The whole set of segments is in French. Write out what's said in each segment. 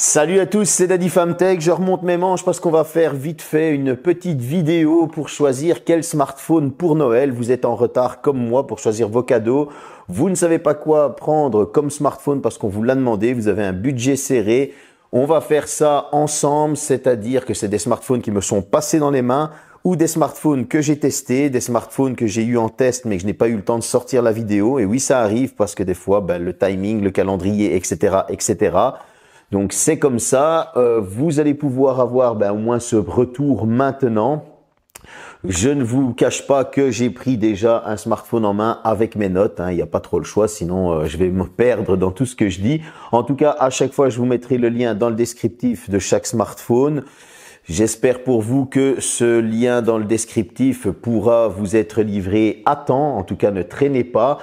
Salut à tous, c'est Daddy Famtech. Je remonte mes manches parce qu'on va faire vite fait une petite vidéo pour choisir quel smartphone pour Noël. Vous êtes en retard comme moi pour choisir vos cadeaux. Vous ne savez pas quoi prendre comme smartphone parce qu'on vous l'a demandé. Vous avez un budget serré. On va faire ça ensemble, c'est-à-dire que c'est des smartphones qui me sont passés dans les mains ou des smartphones que j'ai testés, des smartphones que j'ai eu en test mais que je n'ai pas eu le temps de sortir la vidéo. Et oui, ça arrive parce que des fois, ben, le timing, le calendrier, etc., etc. Donc c'est comme ça, euh, vous allez pouvoir avoir ben, au moins ce retour maintenant. Je ne vous cache pas que j'ai pris déjà un smartphone en main avec mes notes. Hein. Il n'y a pas trop le choix, sinon euh, je vais me perdre dans tout ce que je dis. En tout cas, à chaque fois, je vous mettrai le lien dans le descriptif de chaque smartphone. J'espère pour vous que ce lien dans le descriptif pourra vous être livré à temps. En tout cas, ne traînez pas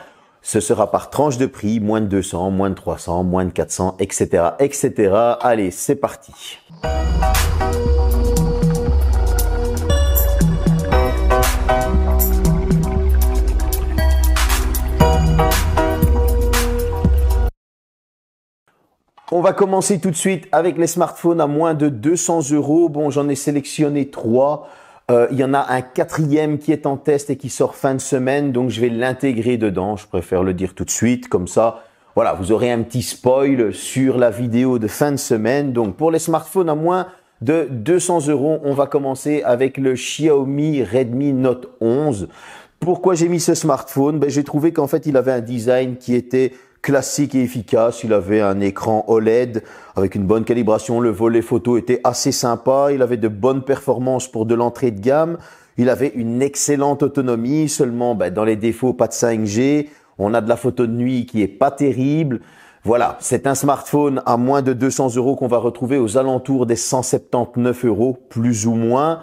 ce sera par tranche de prix, moins de 200, moins de 300, moins de 400, etc. etc. Allez, c'est parti. On va commencer tout de suite avec les smartphones à moins de 200 euros. Bon, j'en ai sélectionné trois. Euh, il y en a un quatrième qui est en test et qui sort fin de semaine, donc je vais l'intégrer dedans. Je préfère le dire tout de suite, comme ça, voilà, vous aurez un petit spoil sur la vidéo de fin de semaine. Donc pour les smartphones à moins de 200 euros, on va commencer avec le Xiaomi Redmi Note 11. Pourquoi j'ai mis ce smartphone ben, J'ai trouvé qu'en fait il avait un design qui était classique et efficace. Il avait un écran OLED avec une bonne calibration. Le volet photo était assez sympa. Il avait de bonnes performances pour de l'entrée de gamme. Il avait une excellente autonomie. Seulement, ben, dans les défauts, pas de 5G. On a de la photo de nuit qui est pas terrible. Voilà, c'est un smartphone à moins de 200 euros qu'on va retrouver aux alentours des 179 euros, plus ou moins.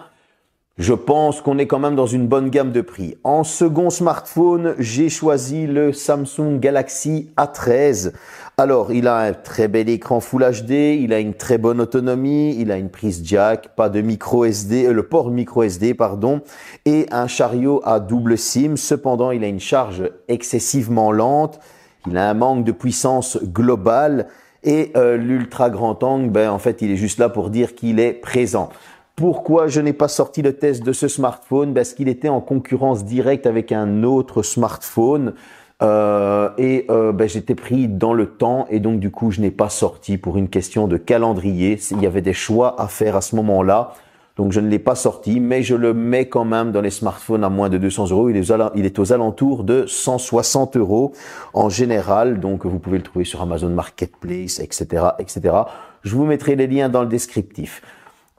Je pense qu'on est quand même dans une bonne gamme de prix. En second smartphone, j'ai choisi le Samsung Galaxy A13. Alors, il a un très bel écran Full HD, il a une très bonne autonomie, il a une prise jack, pas de micro SD, euh, le port micro SD, pardon, et un chariot à double SIM. Cependant, il a une charge excessivement lente, il a un manque de puissance globale et euh, l'ultra grand angle, ben, en fait, il est juste là pour dire qu'il est présent. Pourquoi je n'ai pas sorti le test de ce smartphone Parce qu'il était en concurrence directe avec un autre smartphone. Euh, et euh, ben, j'étais pris dans le temps et donc du coup je n'ai pas sorti pour une question de calendrier. Il y avait des choix à faire à ce moment-là. Donc je ne l'ai pas sorti, mais je le mets quand même dans les smartphones à moins de 200 euros. Il est aux alentours de 160 euros en général. Donc vous pouvez le trouver sur Amazon Marketplace, etc., etc. Je vous mettrai les liens dans le descriptif.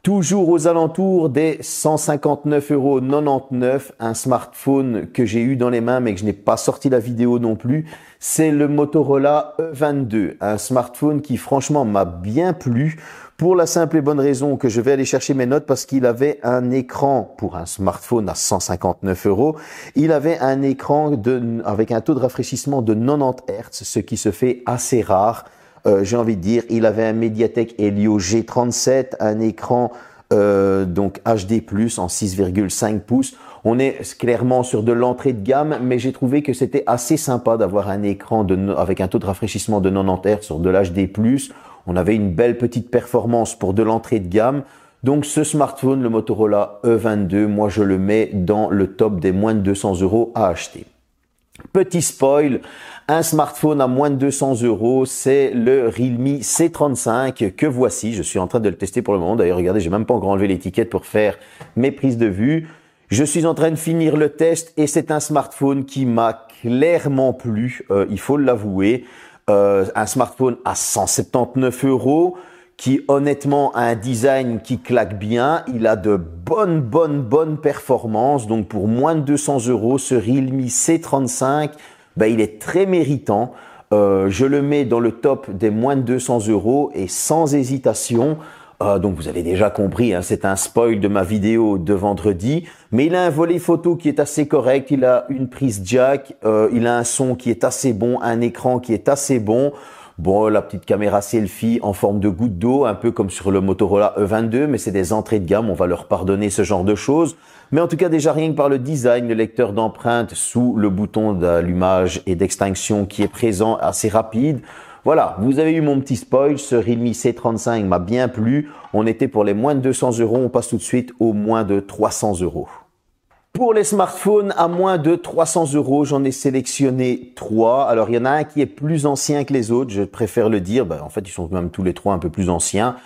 Toujours aux alentours des 159,99 un smartphone que j'ai eu dans les mains mais que je n'ai pas sorti la vidéo non plus, c'est le Motorola E22, un smartphone qui franchement m'a bien plu pour la simple et bonne raison que je vais aller chercher mes notes parce qu'il avait un écran pour un smartphone à 159 euros. Il avait un écran avec un taux de rafraîchissement de 90 Hz, ce qui se fait assez rare. Euh, j'ai envie de dire, il avait un Mediatek Helio G37, un écran euh, donc HD+ en 6,5 pouces. On est clairement sur de l'entrée de gamme, mais j'ai trouvé que c'était assez sympa d'avoir un écran de, avec un taux de rafraîchissement de 90 Hz sur de l'HD+. On avait une belle petite performance pour de l'entrée de gamme. Donc ce smartphone, le Motorola E22, moi je le mets dans le top des moins de 200 euros à acheter. Petit spoil, un smartphone à moins de 200 euros, c'est le Realme C35 que voici. Je suis en train de le tester pour le moment. D'ailleurs, regardez, j'ai même pas encore enlevé l'étiquette pour faire mes prises de vue. Je suis en train de finir le test et c'est un smartphone qui m'a clairement plu. Euh, il faut l'avouer. Euh, un smartphone à 179 euros qui honnêtement a un design qui claque bien. Il a de bonnes, bonnes, bonnes performances. Donc pour moins de 200 euros, ce Realme C35, ben, il est très méritant. Euh, je le mets dans le top des moins de 200 euros et sans hésitation. Euh, donc vous avez déjà compris, hein, c'est un spoil de ma vidéo de vendredi. Mais il a un volet photo qui est assez correct, il a une prise jack, euh, il a un son qui est assez bon, un écran qui est assez bon. Bon, la petite caméra selfie en forme de goutte d'eau, un peu comme sur le Motorola E22, mais c'est des entrées de gamme, on va leur pardonner ce genre de choses. Mais en tout cas, déjà rien que par le design, le lecteur d'empreintes sous le bouton d'allumage et d'extinction qui est présent assez rapide. Voilà, vous avez eu mon petit spoil, ce Realme C35 m'a bien plu. On était pour les moins de 200 euros, on passe tout de suite aux moins de 300 euros. Pour les smartphones à moins de 300 euros, j'en ai sélectionné trois. Alors il y en a un qui est plus ancien que les autres, je préfère le dire. Bah, en fait, ils sont quand même tous les trois un peu plus anciens,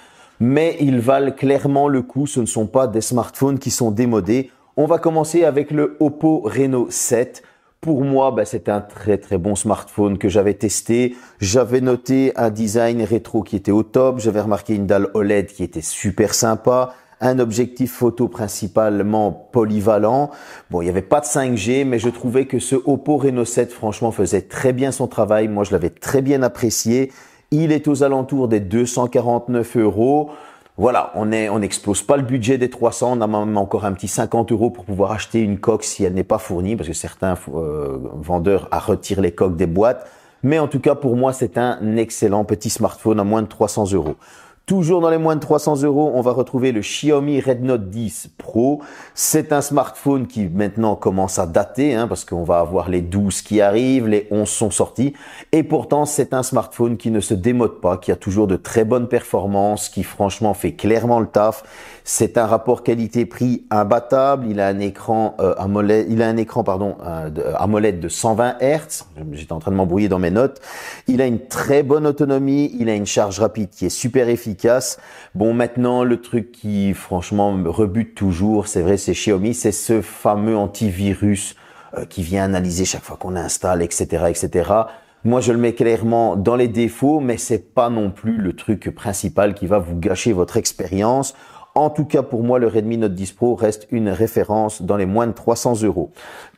mais ils valent clairement le coup. Ce ne sont pas des smartphones qui sont démodés. On va commencer avec le Oppo Reno 7. Pour moi, bah, c'est un très très bon smartphone que j'avais testé. J'avais noté un design rétro qui était au top. J'avais remarqué une dalle OLED qui était super sympa un objectif photo principalement polyvalent. Bon, il n'y avait pas de 5G, mais je trouvais que ce Oppo Reno 7, franchement, faisait très bien son travail. Moi, je l'avais très bien apprécié. Il est aux alentours des 249 euros. Voilà, on est, on n'explose pas le budget des 300. On a même encore un petit 50 euros pour pouvoir acheter une coque si elle n'est pas fournie, parce que certains euh, vendeurs à retirent les coques des boîtes. Mais en tout cas, pour moi, c'est un excellent petit smartphone à moins de 300 euros. Toujours dans les moins de 300 euros, on va retrouver le Xiaomi Note 10 Pro. C'est un smartphone qui maintenant commence à dater, hein, parce qu'on va avoir les 12 qui arrivent, les 11 sont sortis. Et pourtant, c'est un smartphone qui ne se démode pas, qui a toujours de très bonnes performances, qui franchement fait clairement le taf c'est un rapport qualité-prix imbattable. Il a un écran euh, AMOLED, il a un écran pardon euh, de, de 120 Hz. J'étais en train de m'embrouiller dans mes notes. Il a une très bonne autonomie. Il a une charge rapide qui est super efficace. Bon, maintenant le truc qui franchement me rebute toujours, c'est vrai, c'est Xiaomi, c'est ce fameux antivirus euh, qui vient analyser chaque fois qu'on installe, etc., etc. Moi, je le mets clairement dans les défauts, mais c'est pas non plus le truc principal qui va vous gâcher votre expérience. En tout cas, pour moi, le Redmi Note 10 Pro reste une référence dans les moins de 300 euros.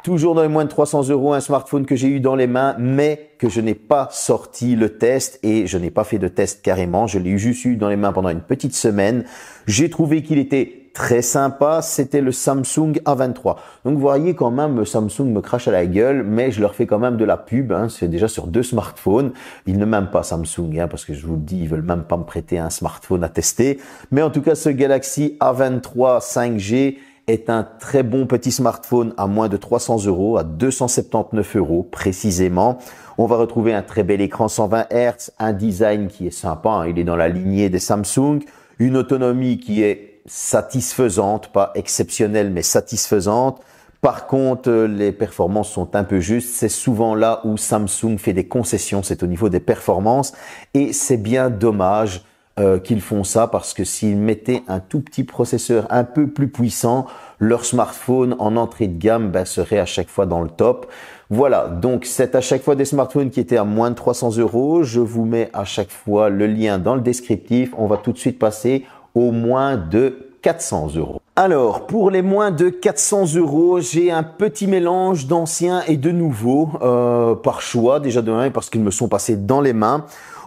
Toujours dans les moins de 300 euros, un smartphone que j'ai eu dans les mains, mais que je n'ai pas sorti le test et je n'ai pas fait de test carrément. Je l'ai juste eu dans les mains pendant une petite semaine. J'ai trouvé qu'il était très sympa, c'était le Samsung A23. Donc vous voyez quand même, euh, Samsung me crache à la gueule, mais je leur fais quand même de la pub, hein. c'est déjà sur deux smartphones. Ils ne m'aiment pas Samsung, hein, parce que je vous le dis, ils veulent même pas me prêter un smartphone à tester. Mais en tout cas, ce Galaxy A23 5G, est un très bon petit smartphone à moins de 300 euros, à 279 euros précisément. On va retrouver un très bel écran 120 Hz, un design qui est sympa, hein. il est dans la lignée des Samsung, une autonomie qui est satisfaisante, pas exceptionnelle, mais satisfaisante. Par contre, euh, les performances sont un peu justes. C'est souvent là où Samsung fait des concessions, c'est au niveau des performances. Et c'est bien dommage euh, qu'ils font ça parce que s'ils mettaient un tout petit processeur un peu plus puissant, leur smartphone en entrée de gamme ben, serait à chaque fois dans le top. Voilà, donc c'est à chaque fois des smartphones qui étaient à moins de 300 euros. Je vous mets à chaque fois le lien dans le descriptif. On va tout de suite passer au moins de 400 euros. Alors, pour les moins de 400 euros, j'ai un petit mélange d'anciens et de nouveaux, euh, par choix déjà de parce qu'ils me sont passés dans les mains.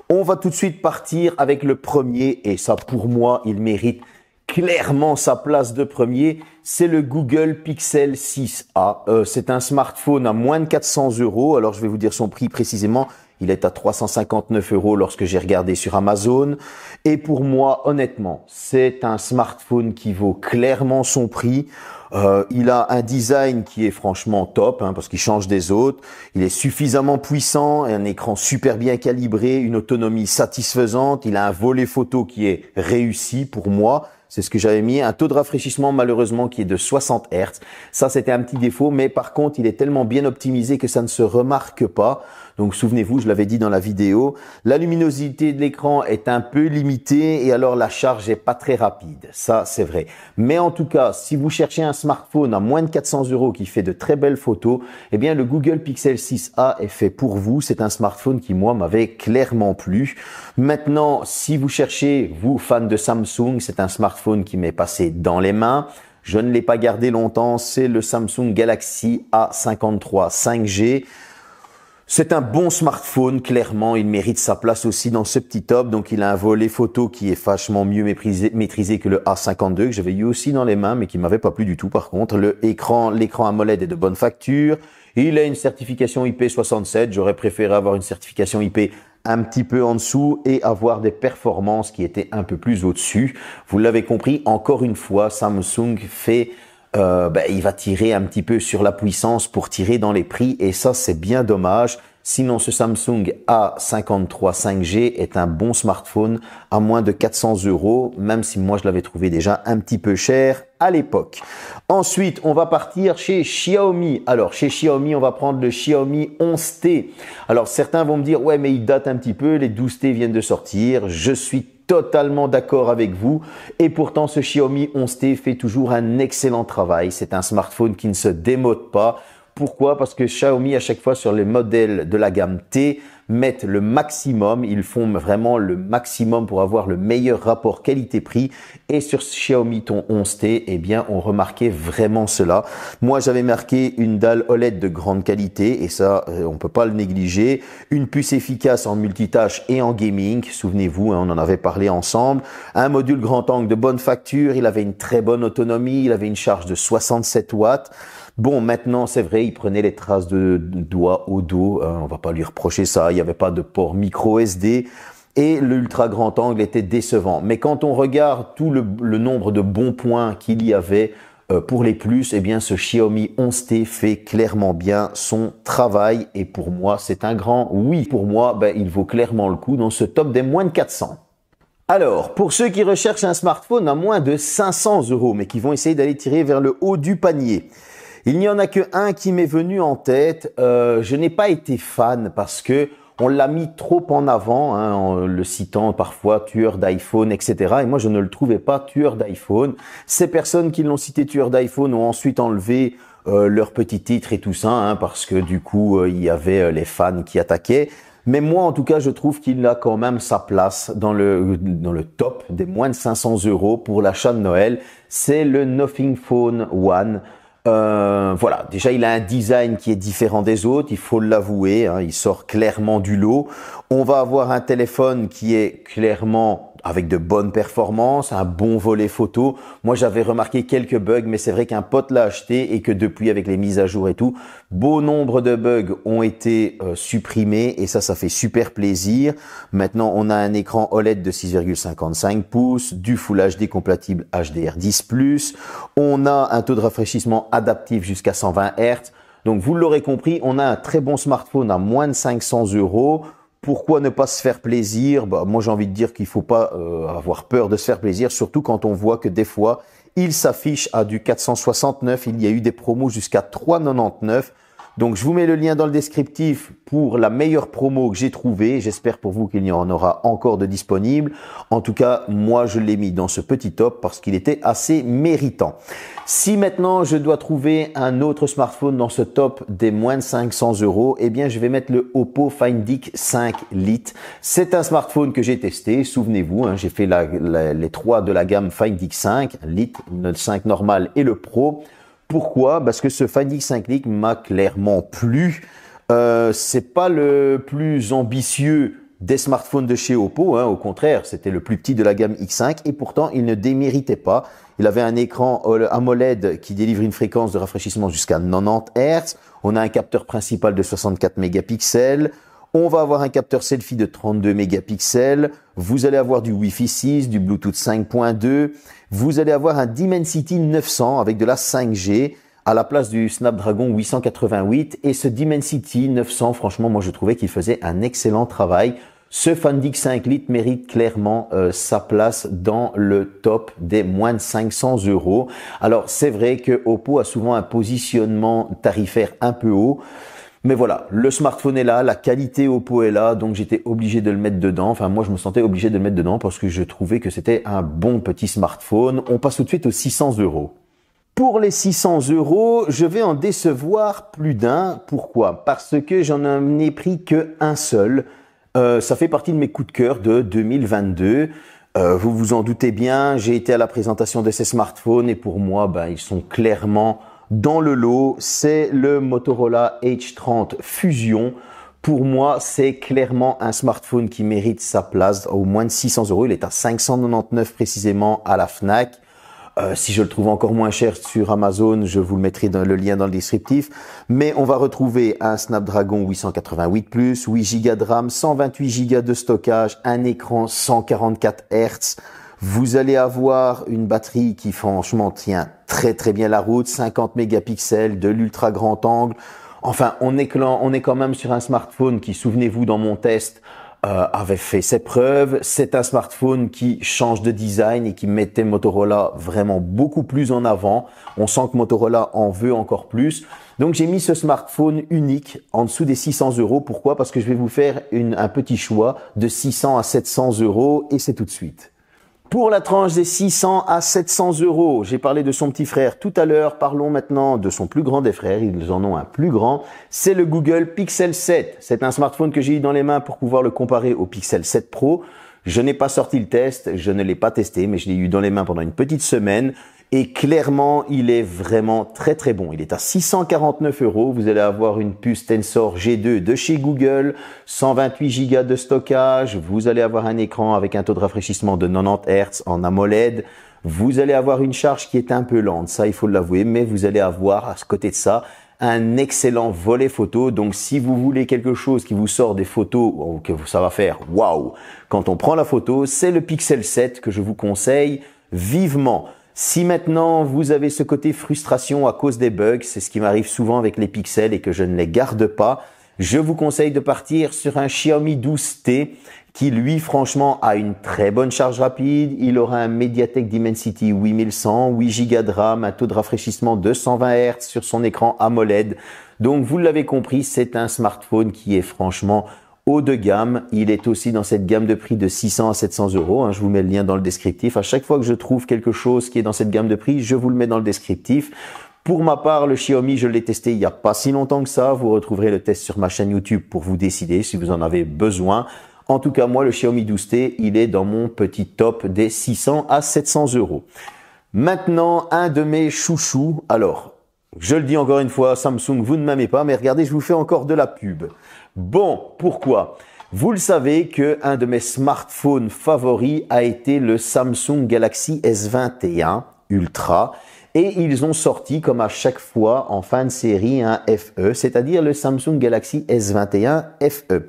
On va tout de suite partir avec le premier, et ça pour moi, il mérite clairement sa place de premier, c'est le Google Pixel 6a. Euh, c'est un smartphone à moins de 400 euros. Alors je vais vous dire son prix précisément. Il est à 359 euros lorsque j'ai regardé sur Amazon. Et pour moi, honnêtement, c'est un smartphone qui vaut clairement son prix. Euh, il a un design qui est franchement top, hein, parce qu'il change des autres. Il est suffisamment puissant, un écran super bien calibré, une autonomie satisfaisante. Il a un volet photo qui est réussi pour moi. C'est ce que j'avais mis. Un taux de rafraîchissement, malheureusement, qui est de 60 Hz. Ça, c'était un petit défaut, mais par contre, il est tellement bien optimisé que ça ne se remarque pas. Donc souvenez-vous, je l'avais dit dans la vidéo, la luminosité de l'écran est un peu limitée et alors la charge n'est pas très rapide. Ça, c'est vrai. Mais en tout cas, si vous cherchez un smartphone à moins de 400 euros qui fait de très belles photos, eh bien le Google Pixel 6a est fait pour vous. C'est un smartphone qui moi m'avait clairement plu. Maintenant, si vous cherchez, vous fan de Samsung, c'est un smartphone qui m'est passé dans les mains. Je ne l'ai pas gardé longtemps, c'est le Samsung Galaxy A53 5G. C'est un bon smartphone, clairement, il mérite sa place aussi dans ce petit top. Donc il a un volet photo qui est vachement mieux maîtrisé, que le A52 que j'avais eu aussi dans les mains mais qui m'avait pas plu du tout par contre. Le écran, l'écran AMOLED est de bonne facture. Il a une certification IP67, j'aurais préféré avoir une certification IP un petit peu en dessous et avoir des performances qui étaient un peu plus au-dessus. Vous l'avez compris, encore une fois, Samsung fait euh, ben, il va tirer un petit peu sur la puissance pour tirer dans les prix et ça c'est bien dommage. Sinon ce Samsung A53 5G est un bon smartphone à moins de 400 euros, même si moi je l'avais trouvé déjà un petit peu cher à l'époque. Ensuite on va partir chez Xiaomi. Alors chez Xiaomi on va prendre le Xiaomi 11T. Alors certains vont me dire ouais mais il date un petit peu, les 12T viennent de sortir, je suis totalement d'accord avec vous. Et pourtant, ce Xiaomi 11T fait toujours un excellent travail. C'est un smartphone qui ne se démode pas. Pourquoi Parce que Xiaomi, à chaque fois sur les modèles de la gamme T, mettent le maximum, ils font vraiment le maximum pour avoir le meilleur rapport qualité-prix. Et sur Xiaomi Ton 11T, eh bien, on remarquait vraiment cela. Moi, j'avais marqué une dalle OLED de grande qualité et ça, euh, on peut pas le négliger. Une puce efficace en multitâche et en gaming. Souvenez-vous, hein, on en avait parlé ensemble. Un module grand angle de bonne facture. Il avait une très bonne autonomie. Il avait une charge de 67 watts. Bon, maintenant, c'est vrai, il prenait les traces de, doigts au dos. Hein, on va pas lui reprocher ça. Il n'y avait pas de port micro SD. Et l'ultra grand angle était décevant. Mais quand on regarde tout le, nombre de bons points qu'il y avait euh, pour les plus, eh bien, ce Xiaomi 11T fait clairement bien son travail. Et pour moi, c'est un grand oui. Pour moi, ben, il vaut clairement le coup dans ce top des moins de 400. Alors, pour ceux qui recherchent un smartphone à moins de 500 euros, mais qui vont essayer d'aller tirer vers le haut du panier, il n'y en a que un qui m'est venu en tête. Euh, je n'ai pas été fan parce que on l'a mis trop en avant, hein, en le citant parfois tueur d'iPhone, etc. Et moi, je ne le trouvais pas tueur d'iPhone. Ces personnes qui l'ont cité tueur d'iPhone ont ensuite enlevé euh, leur petit titre et tout ça, hein, parce que du coup, euh, il y avait les fans qui attaquaient. Mais moi, en tout cas, je trouve qu'il a quand même sa place dans le, dans le top des moins de 500 euros pour l'achat de Noël. C'est le Nothing Phone One. Euh, voilà, déjà il a un design qui est différent des autres, il faut l'avouer, hein. il sort clairement du lot. On va avoir un téléphone qui est clairement avec de bonnes performances, un bon volet photo. Moi, j'avais remarqué quelques bugs, mais c'est vrai qu'un pote l'a acheté et que depuis, avec les mises à jour et tout, beau nombre de bugs ont été euh, supprimés et ça, ça fait super plaisir. Maintenant, on a un écran OLED de 6,55 pouces, du Full HD compatible HDR10+. On a un taux de rafraîchissement adaptif jusqu'à 120 Hz. Donc, vous l'aurez compris, on a un très bon smartphone à moins de 500 euros pourquoi ne pas se faire plaisir bah, Moi j'ai envie de dire qu'il faut pas euh, avoir peur de se faire plaisir, surtout quand on voit que des fois, il s'affiche à du 469, il y a eu des promos jusqu'à 399. Donc je vous mets le lien dans le descriptif pour la meilleure promo que j'ai trouvée. J'espère pour vous qu'il y en aura encore de disponibles. En tout cas, moi je l'ai mis dans ce petit top parce qu'il était assez méritant. Si maintenant je dois trouver un autre smartphone dans ce top des moins de 500 euros, eh bien je vais mettre le Oppo Find X5 Lite. C'est un smartphone que j'ai testé. Souvenez-vous, hein, j'ai fait les trois de la gamme Find X5, Lite, le 5 normal et le Pro. Pourquoi Parce que ce x 5 m'a clairement plu. Euh, c'est pas le plus ambitieux des smartphones de chez Oppo, hein, au contraire, c'était le plus petit de la gamme X5 et pourtant il ne déméritait pas. Il avait un écran e AMOLED qui délivre une fréquence de rafraîchissement jusqu'à 90 Hz. On a un capteur principal de 64 mégapixels. On va avoir un capteur selfie de 32 mégapixels. Vous allez avoir du Wi-Fi 6, du Bluetooth 5.2 vous allez avoir un Dimensity 900 avec de la 5G à la place du Snapdragon 888 et ce Dimensity 900 franchement moi je trouvais qu'il faisait un excellent travail. Ce Fandic 5 litres mérite clairement euh, sa place dans le top des moins de 500 euros. Alors c'est vrai que Oppo a souvent un positionnement tarifaire un peu haut. Mais voilà, le smartphone est là, la qualité Oppo est là, donc j'étais obligé de le mettre dedans. Enfin, moi, je me sentais obligé de le mettre dedans parce que je trouvais que c'était un bon petit smartphone. On passe tout de suite aux 600 euros. Pour les 600 euros, je vais en décevoir plus d'un. Pourquoi Parce que j'en ai pris que un seul. Euh, ça fait partie de mes coups de cœur de 2022. Euh, vous vous en doutez bien, j'ai été à la présentation de ces smartphones et pour moi, ben, ils sont clairement dans le lot, c'est le Motorola H30 Fusion. Pour moi, c'est clairement un smartphone qui mérite sa place au moins de 600 euros. Il est à 599 précisément à la Fnac. Euh, si je le trouve encore moins cher sur Amazon, je vous le mettrai dans le lien dans le descriptif. Mais on va retrouver un Snapdragon 888 8 Go de RAM, 128 Go de stockage, un écran 144 Hz, vous allez avoir une batterie qui franchement tient très très bien la route, 50 mégapixels, de l'ultra grand angle. Enfin, on est, quand même sur un smartphone qui, souvenez-vous, dans mon test, euh, avait fait ses preuves. C'est un smartphone qui change de design et qui mettait Motorola vraiment beaucoup plus en avant. On sent que Motorola en veut encore plus. Donc j'ai mis ce smartphone unique en dessous des 600 euros. Pourquoi Parce que je vais vous faire un petit choix de 600 à 700 euros et c'est tout de suite. Pour la tranche des 600 à 700 euros, j'ai parlé de son petit frère tout à l'heure, parlons maintenant de son plus grand des frères, ils en ont un plus grand, c'est le Google Pixel 7. C'est un smartphone que j'ai eu dans les mains pour pouvoir le comparer au Pixel 7 Pro. Je n'ai pas sorti le test, je ne l'ai pas testé, mais je l'ai eu dans les mains pendant une petite semaine. Et clairement, il est vraiment très très bon. Il est à 649 euros. Vous allez avoir une puce Tensor G2 de chez Google, 128 Go de stockage. Vous allez avoir un écran avec un taux de rafraîchissement de 90 Hz en AMOLED. Vous allez avoir une charge qui est un peu lente, ça il faut l'avouer, mais vous allez avoir à ce côté de ça un excellent volet photo. Donc si vous voulez quelque chose qui vous sort des photos que ça va faire waouh quand on prend la photo, c'est le Pixel 7 que je vous conseille vivement. Si maintenant vous avez ce côté frustration à cause des bugs, c'est ce qui m'arrive souvent avec les pixels et que je ne les garde pas, je vous conseille de partir sur un Xiaomi 12T qui lui franchement a une très bonne charge rapide, il aura un Mediatek Dimensity 8100, 8 Go de RAM, un taux de rafraîchissement 220 Hz sur son écran AMOLED. Donc vous l'avez compris, c'est un smartphone qui est franchement haut de gamme. Il est aussi dans cette gamme de prix de 600 à 700 euros. Hein. je vous mets le lien dans le descriptif. À chaque fois que je trouve quelque chose qui est dans cette gamme de prix, je vous le mets dans le descriptif. Pour ma part, le Xiaomi, je l'ai testé il n'y a pas si longtemps que ça. Vous retrouverez le test sur ma chaîne YouTube pour vous décider si vous en avez besoin. En tout cas, moi, le Xiaomi 12T, il est dans mon petit top des 600 à 700 euros. Maintenant, un de mes chouchous. Alors, je le dis encore une fois, Samsung, vous ne m'aimez pas, mais regardez, je vous fais encore de la pub. Bon, pourquoi vous le savez que un de mes smartphones favoris a été le Samsung Galaxy S21 Ultra et ils ont sorti, comme à chaque fois en fin de série, un FE, c'est-à-dire le Samsung Galaxy S21 FE.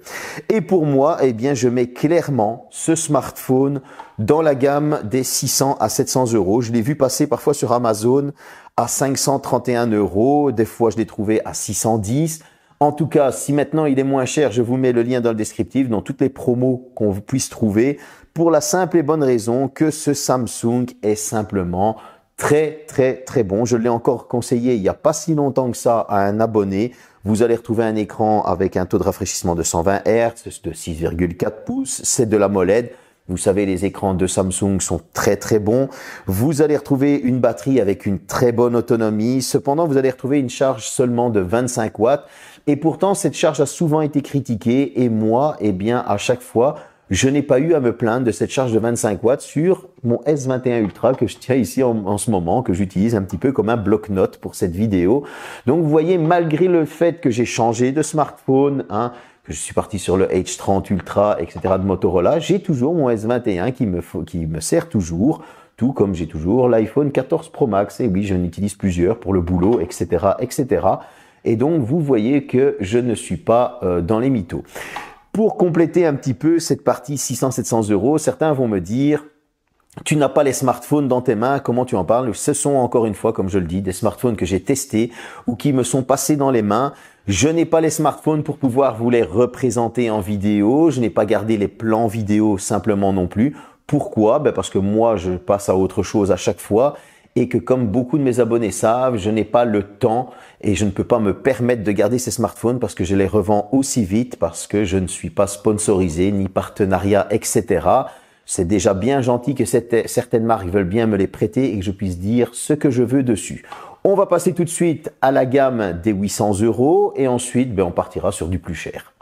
Et pour moi, eh bien, je mets clairement ce smartphone dans la gamme des 600 à 700 euros. Je l'ai vu passer parfois sur Amazon à 531 euros. Des fois, je l'ai trouvé à 610. En tout cas, si maintenant il est moins cher, je vous mets le lien dans le descriptif, dans toutes les promos qu'on puisse trouver, pour la simple et bonne raison que ce Samsung est simplement très très très bon. Je l'ai encore conseillé il n'y a pas si longtemps que ça à un abonné. Vous allez retrouver un écran avec un taux de rafraîchissement de 120 Hz, de 6,4 pouces. C'est de la moled. Vous savez, les écrans de Samsung sont très très bons. Vous allez retrouver une batterie avec une très bonne autonomie. Cependant, vous allez retrouver une charge seulement de 25 watts. Et pourtant, cette charge a souvent été critiquée. Et moi, eh bien, à chaque fois, je n'ai pas eu à me plaindre de cette charge de 25 watts sur mon S21 Ultra que je tiens ici en, ce moment, que j'utilise un petit peu comme un bloc-notes pour cette vidéo. Donc vous voyez, malgré le fait que j'ai changé de smartphone, hein, que je suis parti sur le H30 Ultra, etc. de Motorola, j'ai toujours mon S21 qui me, qui me sert toujours tout comme j'ai toujours l'iPhone 14 Pro Max. Et oui, j'en utilise plusieurs pour le boulot, etc., etc. Et donc, vous voyez que je ne suis pas euh, dans les mythos. Pour compléter un petit peu cette partie 600-700 euros, certains vont me dire, tu n'as pas les smartphones dans tes mains, comment tu en parles Ce sont encore une fois, comme je le dis, des smartphones que j'ai testés ou qui me sont passés dans les mains. Je n'ai pas les smartphones pour pouvoir vous les représenter en vidéo. Je n'ai pas gardé les plans vidéo simplement non plus. Pourquoi ben Parce que moi, je passe à autre chose à chaque fois et que comme beaucoup de mes abonnés savent, je n'ai pas le temps et je ne peux pas me permettre de garder ces smartphones parce que je les revends aussi vite, parce que je ne suis pas sponsorisé, ni partenariat, etc. C'est déjà bien gentil que certaines marques veulent bien me les prêter et que je puisse dire ce que je veux dessus. On va passer tout de suite à la gamme des 800 euros et ensuite ben, on partira sur du plus cher.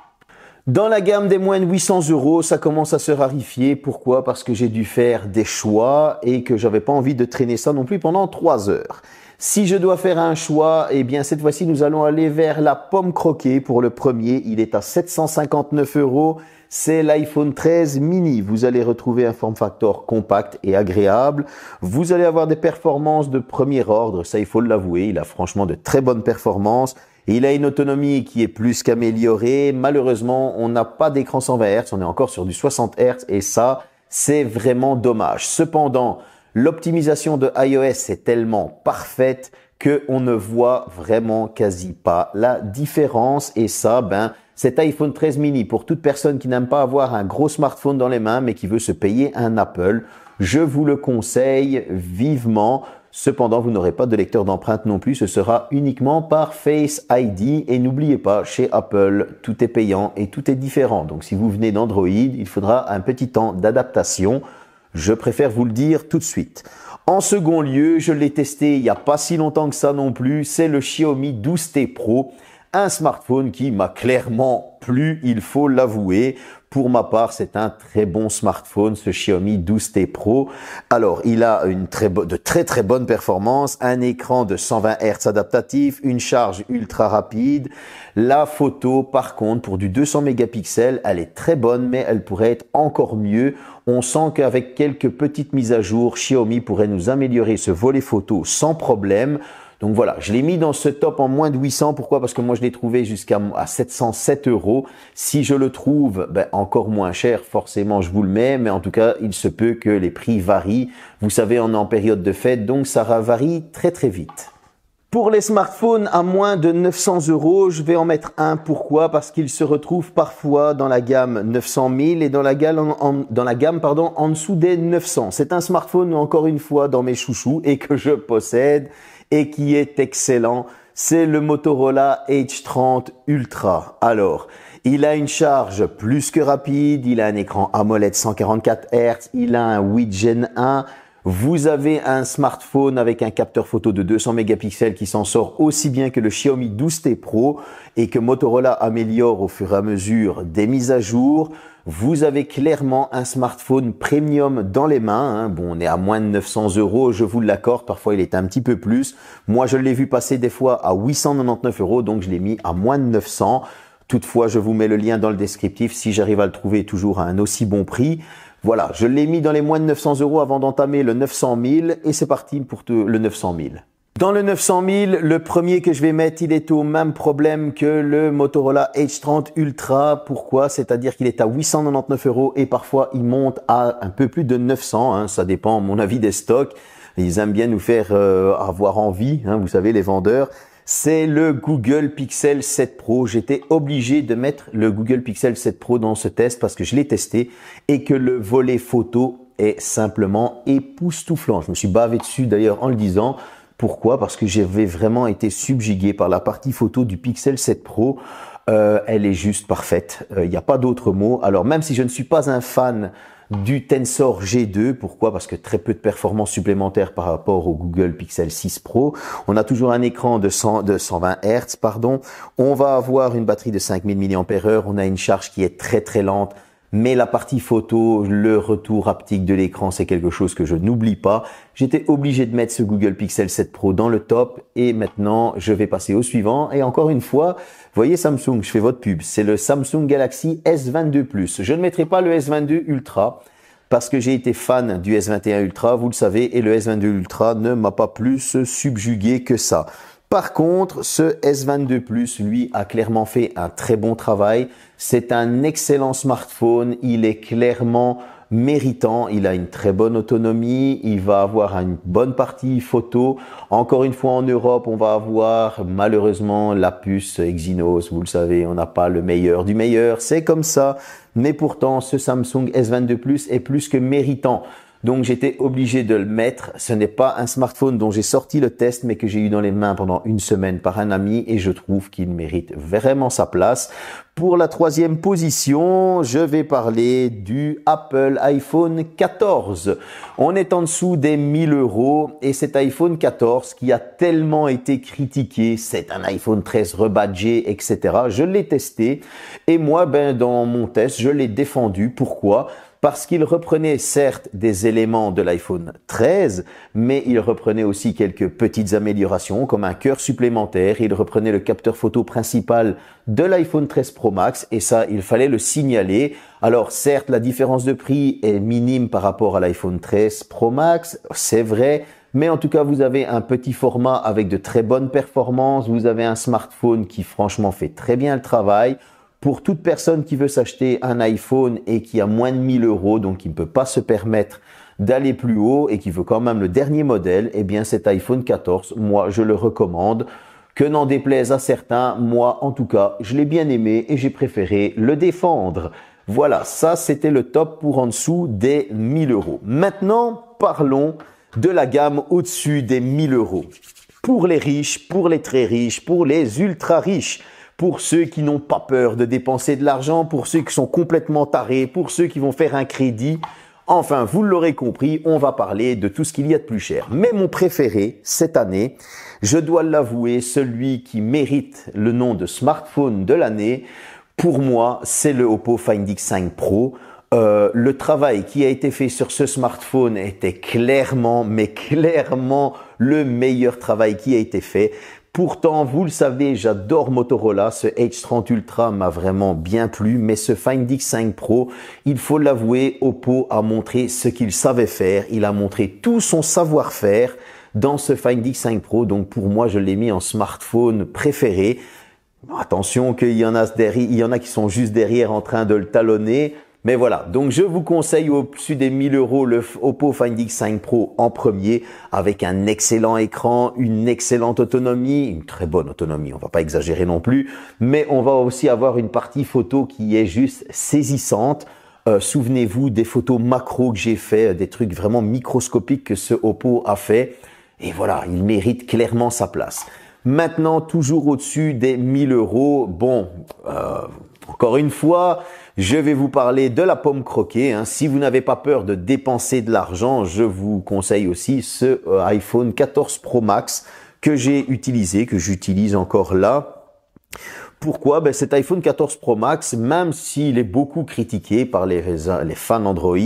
Dans la gamme des moins de 800 euros, ça commence à se rarifier. Pourquoi Parce que j'ai dû faire des choix et que j'avais pas envie de traîner ça non plus pendant 3 heures. Si je dois faire un choix, eh bien cette fois-ci, nous allons aller vers la pomme croquée pour le premier. Il est à 759 euros. C'est l'iPhone 13 mini. Vous allez retrouver un form factor compact et agréable. Vous allez avoir des performances de premier ordre. Ça, il faut l'avouer. Il a franchement de très bonnes performances. Il a une autonomie qui est plus qu'améliorée. Malheureusement, on n'a pas d'écran 120 Hz, on est encore sur du 60 Hz et ça, c'est vraiment dommage. Cependant, l'optimisation de iOS est tellement parfaite qu'on ne voit vraiment quasi pas la différence et ça, ben, cet iPhone 13 mini, pour toute personne qui n'aime pas avoir un gros smartphone dans les mains mais qui veut se payer un Apple, je vous le conseille vivement. Cependant, vous n'aurez pas de lecteur d'empreinte non plus, ce sera uniquement par Face ID. Et n'oubliez pas, chez Apple, tout est payant et tout est différent. Donc si vous venez d'Android, il faudra un petit temps d'adaptation. Je préfère vous le dire tout de suite. En second lieu, je l'ai testé il n'y a pas si longtemps que ça non plus, c'est le Xiaomi 12T Pro un smartphone qui m'a clairement plu, il faut l'avouer. Pour ma part, c'est un très bon smartphone, ce Xiaomi 12T Pro. Alors, il a une très de très très bonnes performances, un écran de 120 Hz adaptatif, une charge ultra rapide. La photo, par contre, pour du 200 mégapixels, elle est très bonne, mais elle pourrait être encore mieux. On sent qu'avec quelques petites mises à jour, Xiaomi pourrait nous améliorer ce volet photo sans problème. Donc voilà, je l'ai mis dans ce top en moins de 800. Pourquoi Parce que moi, je l'ai trouvé jusqu'à 707 euros. Si je le trouve ben, encore moins cher, forcément, je vous le mets. Mais en tout cas, il se peut que les prix varient. Vous savez, on est en période de fête, donc ça varie très très vite. Pour les smartphones à moins de 900 euros, je vais en mettre un. Pourquoi Parce qu'ils se retrouvent parfois dans la gamme 900 000 et dans la gamme, dans la gamme pardon, en dessous des 900. C'est un smartphone, encore une fois, dans mes chouchous et que je possède et qui est excellent. C'est le Motorola H30 Ultra. Alors, il a une charge plus que rapide, il a un écran AMOLED 144 Hz, il a un Gen 1, vous avez un smartphone avec un capteur photo de 200 mégapixels qui s'en sort aussi bien que le Xiaomi 12T Pro et que Motorola améliore au fur et à mesure des mises à jour. Vous avez clairement un smartphone premium dans les mains. Hein. Bon, on est à moins de 900 euros, je vous l'accorde. Parfois, il est un petit peu plus. Moi, je l'ai vu passer des fois à 899 euros, donc je l'ai mis à moins de 900. Toutefois, je vous mets le lien dans le descriptif si j'arrive à le trouver toujours à un aussi bon prix. Voilà, je l'ai mis dans les moins de 900 euros avant d'entamer le 900 000 et c'est parti pour le 900 000. Dans le 900 000, le premier que je vais mettre, il est au même problème que le Motorola H30 Ultra. Pourquoi C'est-à-dire qu'il est à 899 euros et parfois il monte à un peu plus de 900. Hein, ça dépend, à mon avis, des stocks. Ils aiment bien nous faire euh, avoir envie, hein, vous savez, les vendeurs c'est le Google Pixel 7 Pro. J'étais obligé de mettre le Google Pixel 7 Pro dans ce test parce que je l'ai testé et que le volet photo est simplement époustouflant. Je me suis bavé dessus d'ailleurs en le disant. Pourquoi Parce que j'avais vraiment été subjugué par la partie photo du Pixel 7 Pro. Euh, elle est juste parfaite. Euh, il n'y a pas d'autres mots. Alors même si je ne suis pas un fan du Tensor G2. Pourquoi Parce que très peu de performances supplémentaires par rapport au Google Pixel 6 Pro. On a toujours un écran de, de 120 Hz, pardon. On va avoir une batterie de 5000 mAh. On a une charge qui est très très lente. Mais la partie photo, le retour haptique de l'écran, c'est quelque chose que je n'oublie pas. J'étais obligé de mettre ce Google Pixel 7 Pro dans le top et maintenant je vais passer au suivant. Et encore une fois, Voyez Samsung, je fais votre pub, c'est le Samsung Galaxy S22 Plus. Je ne mettrai pas le S22 Ultra parce que j'ai été fan du S21 Ultra, vous le savez, et le S22 Ultra ne m'a pas plus subjugué que ça. Par contre, ce S22 Plus, lui, a clairement fait un très bon travail. C'est un excellent smartphone. Il est clairement méritant, il a une très bonne autonomie, il va avoir une bonne partie photo. Encore une fois, en Europe, on va avoir malheureusement la puce Exynos, vous le savez, on n'a pas le meilleur du meilleur, c'est comme ça. Mais pourtant, ce Samsung S22 Plus est plus que méritant. Donc j'étais obligé de le mettre. Ce n'est pas un smartphone dont j'ai sorti le test, mais que j'ai eu dans les mains pendant une semaine par un ami et je trouve qu'il mérite vraiment sa place. Pour la troisième position, je vais parler du Apple iPhone 14. On est en dessous des 1000 euros et cet iPhone 14 qui a tellement été critiqué, c'est un iPhone 13 rebadgé, etc. Je l'ai testé et moi, ben, dans mon test, je l'ai défendu. Pourquoi? parce qu'il reprenait certes des éléments de l'iPhone 13, mais il reprenait aussi quelques petites améliorations comme un cœur supplémentaire, il reprenait le capteur photo principal de l'iPhone 13 Pro Max et ça, il fallait le signaler. Alors certes, la différence de prix est minime par rapport à l'iPhone 13 Pro Max, c'est vrai, mais en tout cas, vous avez un petit format avec de très bonnes performances, vous avez un smartphone qui franchement fait très bien le travail. Pour toute personne qui veut s'acheter un iPhone et qui a moins de 1000 euros, donc qui ne peut pas se permettre d'aller plus haut et qui veut quand même le dernier modèle, eh bien cet iPhone 14, moi je le recommande. Que n'en déplaise à certains, moi en tout cas, je l'ai bien aimé et j'ai préféré le défendre. Voilà, ça c'était le top pour en dessous des 1000 euros. Maintenant, parlons de la gamme au-dessus des 1000 euros. Pour les riches, pour les très riches, pour les ultra riches pour ceux qui n'ont pas peur de dépenser de l'argent, pour ceux qui sont complètement tarés, pour ceux qui vont faire un crédit. Enfin, vous l'aurez compris, on va parler de tout ce qu'il y a de plus cher. Mais mon préféré cette année, je dois l'avouer, celui qui mérite le nom de smartphone de l'année, pour moi, c'est le Oppo Find X5 Pro. Euh, le travail qui a été fait sur ce smartphone était clairement, mais clairement le meilleur travail qui a été fait Pourtant, vous le savez, j'adore Motorola. Ce H30 Ultra m'a vraiment bien plu, mais ce Find X5 Pro, il faut l'avouer, Oppo a montré ce qu'il savait faire. Il a montré tout son savoir-faire dans ce Find X5 Pro. Donc pour moi, je l'ai mis en smartphone préféré. Attention qu'il y en a il y en a qui sont juste derrière en train de le talonner. Mais voilà, donc je vous conseille au-dessus des 1000 euros le Oppo Find X5 Pro en premier avec un excellent écran, une excellente autonomie, une très bonne autonomie, on va pas exagérer non plus, mais on va aussi avoir une partie photo qui est juste saisissante. Euh, souvenez-vous des photos macro que j'ai fait, euh, des trucs vraiment microscopiques que ce Oppo a fait. Et voilà, il mérite clairement sa place. Maintenant, toujours au-dessus des 1000 euros, bon, euh, encore une fois, je vais vous parler de la pomme croquée. Hein. Si vous n'avez pas peur de dépenser de l'argent, je vous conseille aussi ce euh, iPhone 14 Pro Max que j'ai utilisé, que j'utilise encore là. Pourquoi ben, Cet iPhone 14 Pro Max, même s'il est beaucoup critiqué par les, les fans Android,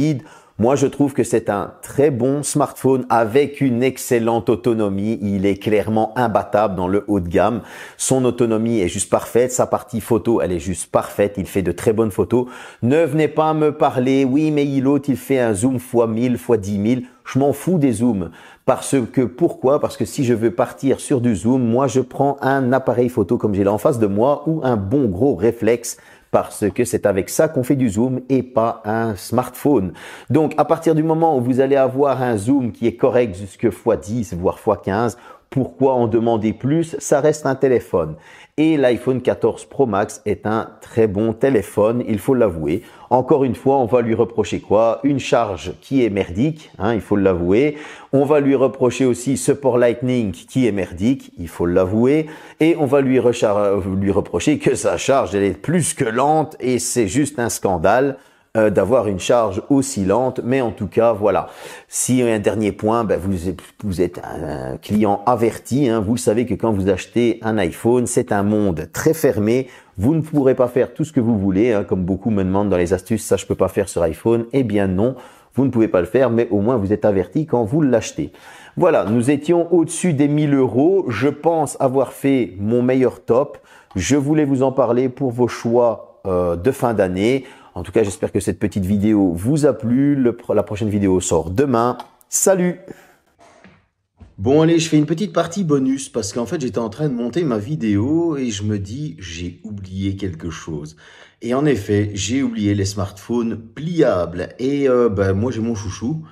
moi, je trouve que c'est un très bon smartphone avec une excellente autonomie. Il est clairement imbattable dans le haut de gamme. Son autonomie est juste parfaite. Sa partie photo, elle est juste parfaite. Il fait de très bonnes photos. Ne venez pas me parler, oui, mais il l'autre, il fait un zoom x 1000, x 10 000. Je m'en fous des zooms. Parce que, pourquoi? Parce que si je veux partir sur du zoom, moi, je prends un appareil photo comme j'ai là en face de moi ou un bon gros réflexe parce que c'est avec ça qu'on fait du zoom et pas un smartphone. Donc à partir du moment où vous allez avoir un zoom qui est correct jusque x10 voire x15, pourquoi en demander plus Ça reste un téléphone. Et l'iPhone 14 Pro Max est un très bon téléphone, il faut l'avouer. Encore une fois, on va lui reprocher quoi Une charge qui est merdique, hein, il faut l'avouer. On va lui reprocher aussi ce port Lightning qui est merdique, il faut l'avouer. Et on va lui, lui reprocher que sa charge, est plus que lente et c'est juste un scandale. Euh, d'avoir une charge aussi lente, Mais en tout cas, voilà. Si un dernier point, ben, vous, vous êtes un, client averti. Hein. vous savez que quand vous achetez un iPhone, c'est un monde très fermé. Vous ne pourrez pas faire tout ce que vous voulez, hein, comme beaucoup me demandent dans les astuces. Ça, je peux pas faire sur iPhone. Eh bien non. Vous ne pouvez pas le faire, mais au moins vous êtes averti quand vous l'achetez. Voilà, nous étions au-dessus des 1000 euros. Je pense avoir fait mon meilleur top. Je voulais vous en parler pour vos choix euh, de fin d'année. En tout cas, j'espère que cette petite vidéo vous a plu. la prochaine vidéo sort demain. Salut Bon allez, je fais une petite partie bonus parce qu'en fait j'étais en train de monter ma vidéo et je me dis j'ai oublié quelque chose. Et en effet, j'ai oublié les smartphones pliables. Et euh, ben, moi j'ai mon chouchou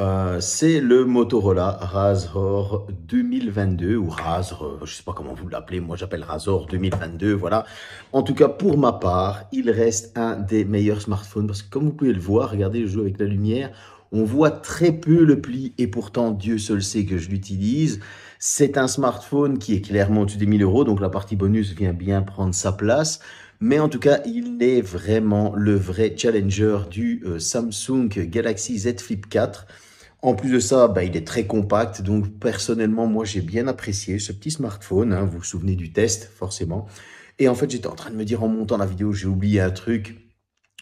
euh, c'est le Motorola Razor 2022 ou Razor, je sais pas comment vous l'appelez, moi j'appelle Razor 2022, voilà. En tout cas, pour ma part, il reste un des meilleurs smartphones parce que comme vous pouvez le voir, regardez, je joue avec la lumière, on voit très peu le pli et pourtant Dieu seul sait que je l'utilise. C'est un smartphone qui est clairement au-dessus des 1000 euros, donc la partie bonus vient bien prendre sa place. Mais en tout cas, il est vraiment le vrai challenger du euh, Samsung Galaxy Z Flip 4. En plus de ça, bah, il est très compact, donc personnellement, moi j'ai bien apprécié ce petit smartphone, hein, vous vous souvenez du test forcément. Et en fait, j'étais en train de me dire en montant la vidéo, j'ai oublié un truc,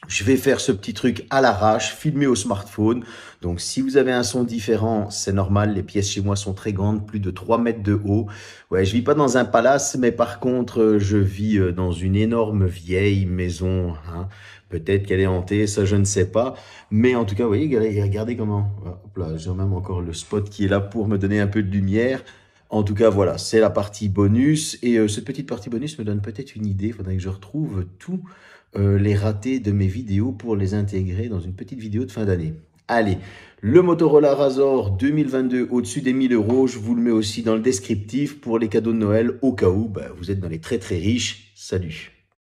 je vais faire ce petit truc à l'arrache, filmé au smartphone. Donc, si vous avez un son différent, c'est normal. Les pièces chez moi sont très grandes, plus de 3 mètres de haut. Ouais, je vis pas dans un palace, mais par contre, euh, je vis euh, dans une énorme vieille maison. Hein. Peut-être qu'elle est hantée, ça je ne sais pas. Mais en tout cas, vous voyez, regardez comment. Ah, hop là, j'ai même encore le spot qui est là pour me donner un peu de lumière. En tout cas, voilà, c'est la partie bonus. Et euh, cette petite partie bonus me donne peut-être une idée. Il faudrait que je retrouve tous euh, les ratés de mes vidéos pour les intégrer dans une petite vidéo de fin d'année. Allez, le Motorola Razor 2022 au-dessus des 1000 euros, je vous le mets aussi dans le descriptif pour les cadeaux de Noël au cas où bah, vous êtes dans les très très riches. Salut